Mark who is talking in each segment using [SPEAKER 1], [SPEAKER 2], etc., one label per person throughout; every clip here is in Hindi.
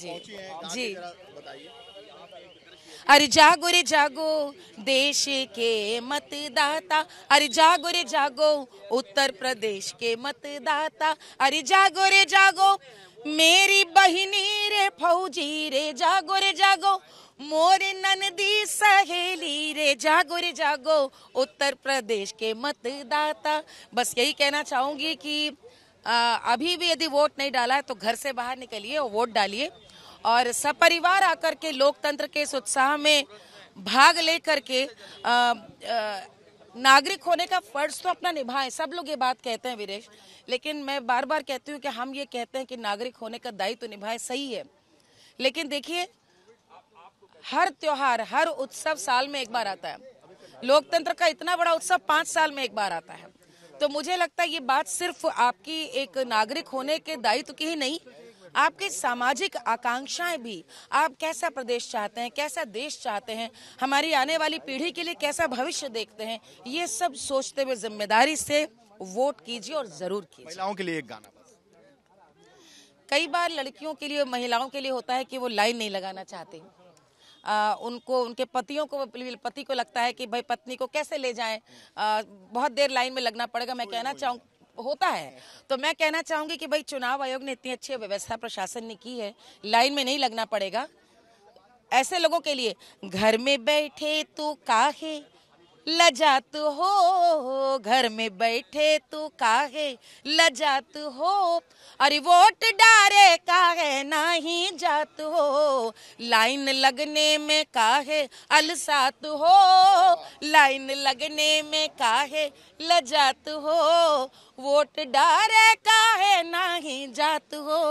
[SPEAKER 1] जी जी अरे जागो रे जागो देश के मतदाता अरे जागो रे जागो उत्तर प्रदेश के मतदाता अरे जागो रे जागो मेरी बहनी रे फौजी रे जागो रे जागो मोर नंदी सहेली रे जागो रे जागो उत्तर प्रदेश के मतदाता बस यही कहना चाहूंगी कि आ, अभी भी यदि वोट नहीं डाला है तो घर से बाहर निकलिए और वोट डालिए और सपरिवार आकर के लोकतंत्र के इस उत्साह में भाग लेकर के नागरिक होने का फर्ज तो अपना निभाएं सब लोग ये बात कहते हैं वीरेश लेकिन मैं बार बार कहती हूँ कि हम ये कहते हैं कि नागरिक होने का दायित्व तो निभाएं सही है लेकिन देखिए हर त्योहार हर उत्सव साल में एक बार आता है लोकतंत्र का इतना बड़ा उत्सव पाँच साल में एक बार आता है तो मुझे लगता है ये बात सिर्फ आपकी एक नागरिक होने के दायित्व की ही नहीं आपकी सामाजिक आकांक्षाएं भी आप कैसा प्रदेश चाहते हैं कैसा देश चाहते हैं हमारी आने वाली पीढ़ी के लिए कैसा भविष्य देखते हैं ये सब सोचते हुए जिम्मेदारी से वोट कीजिए और जरूर कीजिए
[SPEAKER 2] महिलाओं के लिए एक गाना
[SPEAKER 1] कई बार लड़कियों के लिए महिलाओं के लिए होता है कि वो लाइन नहीं लगाना चाहती आ, उनको उनके पतियों को पति को लगता है कि भाई पत्नी को कैसे ले जाएं आ, बहुत देर लाइन में लगना पड़ेगा मैं कहना चाहूँ होता है तो मैं कहना चाहूंगी कि भाई चुनाव आयोग ने इतनी अच्छी व्यवस्था प्रशासन ने की है लाइन में नहीं लगना पड़ेगा ऐसे लोगों के लिए घर में बैठे तो काहे लजात हो घर में बैठे तू काहे लजात हो अरे वोट डारे काहे नहीं जात हो लाइन लगने में काहे अलसात हो लाइन लगने में काहे लजात हो वोट डारे काहे नाही जात हो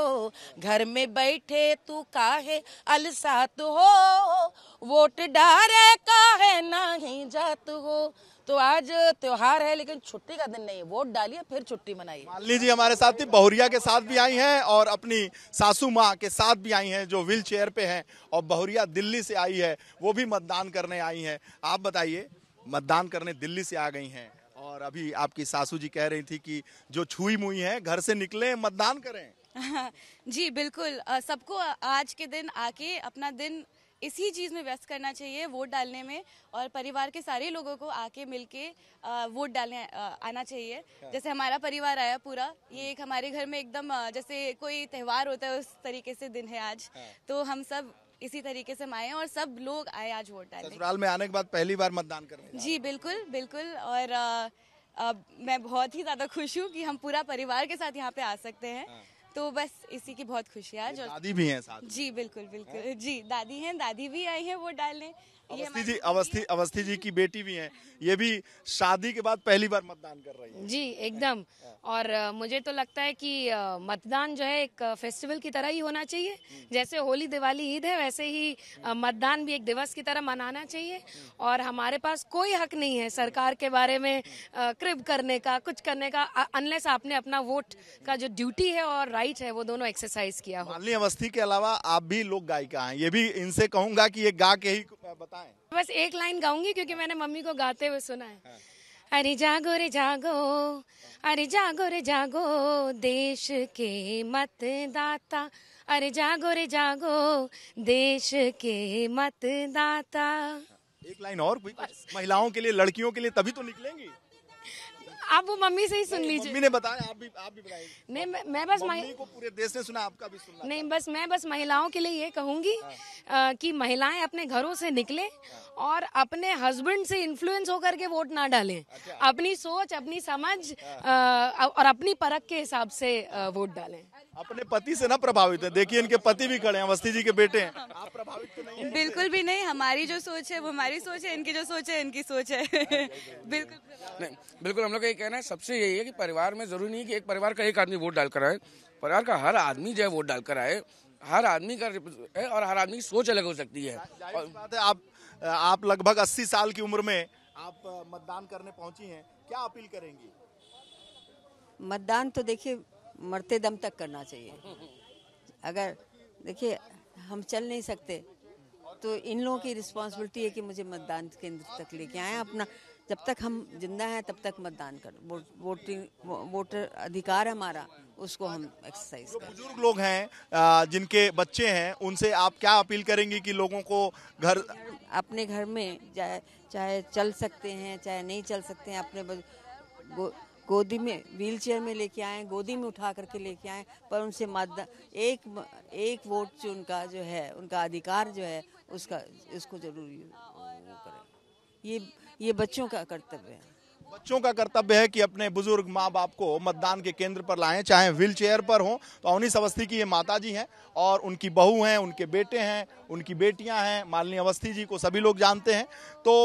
[SPEAKER 1] घर में बैठे तू काहे अलसात हो वोट डारे काहे नहीं जात हो तो आज त्योहार है लेकिन छुट्टी का दिन नहीं वोट डालिए फिर छुट्टी मनाइए
[SPEAKER 2] माली जी हमारे साथ ही बहुरिया के साथ भी आई हैं और अपनी सासू माँ के साथ भी आई हैं जो व्हील चेयर पे हैं और बहुरिया दिल्ली से आई है वो भी मतदान करने आई हैं आप बताइए मतदान करने दिल्ली से आ गई हैं और अभी आपकी सासू जी कह रही थी कि जो छुई मुई है घर से निकले मतदान
[SPEAKER 3] करें जी बिल्कुल सबको आज के दिन आके अपना दिन इसी चीज़ में व्यस्त करना चाहिए वोट डालने में और परिवार के सारे लोगों को आके मिलके वोट डालने आना चाहिए जैसे हमारा परिवार आया पूरा ये एक हमारे घर में एकदम जैसे कोई त्यौहार होता है उस तरीके से दिन है आज हाँ। तो हम सब इसी तरीके से हम आए हैं और सब लोग आए आज वोट डालने
[SPEAKER 2] ससुराल में आने के बाद पहली बार मतदान कर
[SPEAKER 3] जी बिल्कुल बिल्कुल और आ, आ, मैं बहुत ही ज्यादा खुश हूँ कि हम पूरा परिवार के साथ यहाँ पे आ सकते हैं हाँ। तो बस इसी की बहुत खुशी आज दादी भी हैं साथ जी बिल्कुल बिल्कुल जी दादी हैं दादी भी आई हैं वोट डालने
[SPEAKER 2] अवस्थी जी अवस्थी अवस्थी जी की बेटी भी हैं ये भी शादी के बाद पहली बार मतदान कर
[SPEAKER 4] रही हैं जी एकदम हाँ। और मुझे तो लगता है कि मतदान जो है एक फेस्टिवल की तरह ही होना चाहिए हम्म। जैसे होली दिवाली ईद है वैसे ही हम्म। मतदान भी एक दिवस की तरह मनाना चाहिए हम्म। और हमारे पास कोई हक नहीं है सरकार के बारे में क्रिप करने का कुछ करने का अनलेस आपने अपना वोट का जो ड्यूटी है और राइट है वो दोनों एक्सरसाइज किया हो
[SPEAKER 2] अवस्थी के अलावा आप भी लोक गायिका है ये भी इनसे कहूंगा की ये गा के ही
[SPEAKER 4] बताएं बस एक लाइन गाऊंगी क्योंकि मैंने मम्मी को गाते हुए सुना है हाँ। अरे जागो रे जागो अरे जागो रे जागो देश के मतदाता अरे जागो रे जागो देश के मतदाता हाँ,
[SPEAKER 2] एक लाइन और महिलाओं के लिए लड़कियों के लिए तभी तो निकलेंगी
[SPEAKER 4] आप वो मम्मी से ही सुन लीजिए मम्मी ने बताया आप भी आप भी बताइए नहीं मैं, मैं बस मम्मी को पूरे
[SPEAKER 2] देश ने सुना आपका भी सुना
[SPEAKER 4] नहीं बस मैं बस महिलाओं के लिए ये कहूंगी हाँ। कि महिलाएं अपने घरों से निकले हाँ। और अपने हस्बैंड से इन्फ्लुएंस होकर के वोट ना डालें अच्छा। अपनी सोच अपनी समझ हाँ। और अपनी परख के हिसाब से वोट डालें
[SPEAKER 2] अपने पति से ना प्रभावित है देखिए इनके पति भी खड़े हैं वस्ती जी के बेटे हैं आप
[SPEAKER 3] प्रभावित तो नहीं बिल्कुल भी नहीं हमारी जो सोच है वो हमारी सोच है इनकी जो सोच
[SPEAKER 2] है इनकी सोच है हाँ, बिल्कुल नहीं बिल्कुल हम लोग का ये कहना है सबसे यही है कि परिवार में जरूरी नहीं कि एक परिवार का एक आदमी वोट डालकर आए परिवार का हर आदमी जो है वोट डालकर आए हर आदमी का है और हर आदमी की सोच अलग हो सकती है और बात है आप आप लगभग 80 साल की उम्र में आप मतदान करने पहुंची हैं क्या अपील करेंगी
[SPEAKER 1] मतदान तो देखिए मरते दम तक करना चाहिए अगर देखिए हम चल नहीं सकते तो इन लोगों की रिस्पॉन्सिबिलिटी है कि मुझे मतदान केंद्र तक लेके आए अपना जब तक हम जिंदा हैं तब तक मतदान कर वोटिंग वोटर अधिकार हमारा उसको हम एक्सरसाइज करें बुजुर्ग
[SPEAKER 2] लोग हैं जिनके बच्चे हैं उनसे आप क्या अपील करेंगी कि लोगों को घर
[SPEAKER 1] अपने घर में चाहे चल सकते हैं चाहे नहीं चल सकते हैं अपने गोदी में व्हील चेयर में लेके आए गोदी में उठा करके लेके आए पर उनसे मतदान एक एक वोट जो उनका जो है उनका अधिकार जो है उसका इसको जरूरी करें ये ये बच्चों का कर्तव्य है
[SPEAKER 2] बच्चों का कर्तव्य है कि अपने बुजुर्ग माँ बाप को मतदान के केंद्र पर लाएं चाहे व्हील चेयर पर हों तो अवनी अवस्थी की ये माता जी हैं और उनकी बहू हैं उनके बेटे हैं उनकी बेटियां हैं मालिनी अवस्थी जी को सभी लोग जानते हैं तो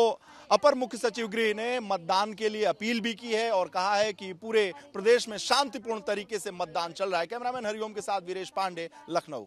[SPEAKER 2] अपर मुख्य सचिव गृह ने मतदान के लिए अपील भी की है और कहा है कि पूरे प्रदेश में शांतिपूर्ण तरीके से मतदान चल रहा है कैमरामैन हरिओम के साथ वीरेश पांडे लखनऊ